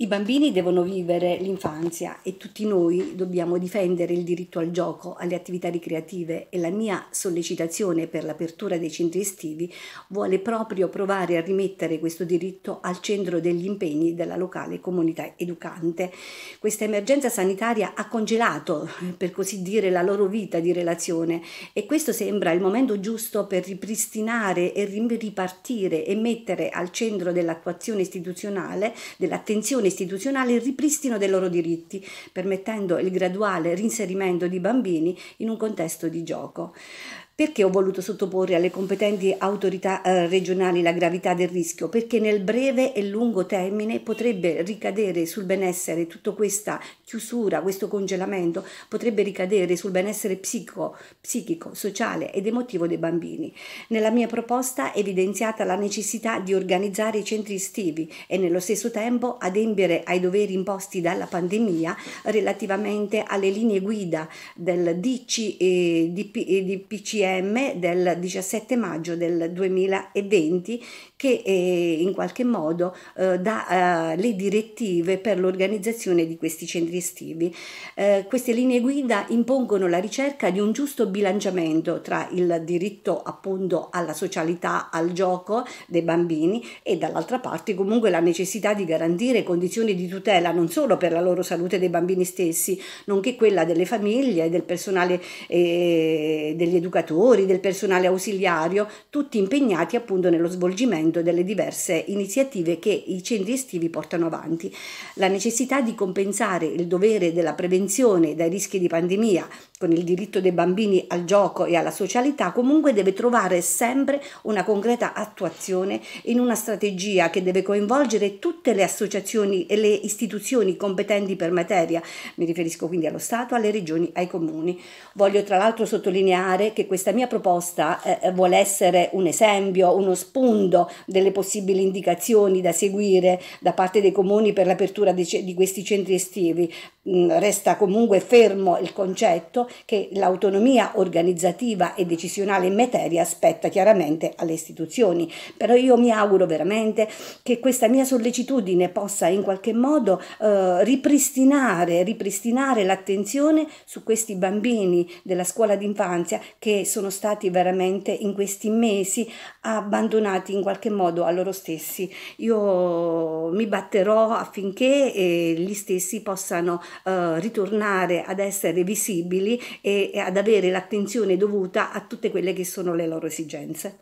I bambini devono vivere l'infanzia e tutti noi dobbiamo difendere il diritto al gioco, alle attività ricreative e la mia sollecitazione per l'apertura dei centri estivi vuole proprio provare a rimettere questo diritto al centro degli impegni della locale comunità educante. Questa emergenza sanitaria ha congelato, per così dire, la loro vita di relazione e questo sembra il momento giusto per ripristinare e ripartire e mettere al centro dell'attuazione istituzionale, dell'attenzione istituzionale il ripristino dei loro diritti, permettendo il graduale rinserimento di bambini in un contesto di gioco. Perché ho voluto sottoporre alle competenti autorità eh, regionali la gravità del rischio? Perché nel breve e lungo termine potrebbe ricadere sul benessere tutta questa chiusura, questo congelamento, potrebbe ricadere sul benessere psico, psichico, sociale ed emotivo dei bambini. Nella mia proposta è evidenziata la necessità di organizzare i centri estivi e nello stesso tempo adempiere ai doveri imposti dalla pandemia relativamente alle linee guida del DC e eh, DPCM DPM del 17 maggio del 2020 che eh, in qualche modo eh, dà eh, le direttive per l'organizzazione di questi centri estivi. Eh, queste linee guida impongono la ricerca di un giusto bilanciamento tra il diritto appunto alla socialità, al gioco dei bambini e dall'altra parte comunque la necessità di garantire condizioni di tutela non solo per la loro salute dei bambini stessi, nonché quella delle famiglie, e del personale eh, degli educatori educatori, del personale ausiliario, tutti impegnati appunto nello svolgimento delle diverse iniziative che i centri estivi portano avanti. La necessità di compensare il dovere della prevenzione dai rischi di pandemia con il diritto dei bambini al gioco e alla socialità, comunque deve trovare sempre una concreta attuazione in una strategia che deve coinvolgere tutte le associazioni e le istituzioni competenti per materia, mi riferisco quindi allo Stato, alle regioni, ai comuni. Voglio tra l'altro sottolineare che questa mia proposta eh, eh vuole essere un esempio, uno spunto delle possibili indicazioni da seguire da parte dei comuni per l'apertura di, di questi centri estivi. Mm, resta comunque fermo il concetto che l'autonomia organizzativa e decisionale in materia spetta chiaramente alle istituzioni. Però io mi auguro veramente che questa mia sollecitudine possa in qualche modo eh, ripristinare, ripristinare l'attenzione su questi bambini della scuola d'infanzia che sono stati veramente in questi mesi abbandonati in qualche modo a loro stessi. Io mi batterò affinché eh, gli stessi possano eh, ritornare ad essere visibili e, e ad avere l'attenzione dovuta a tutte quelle che sono le loro esigenze.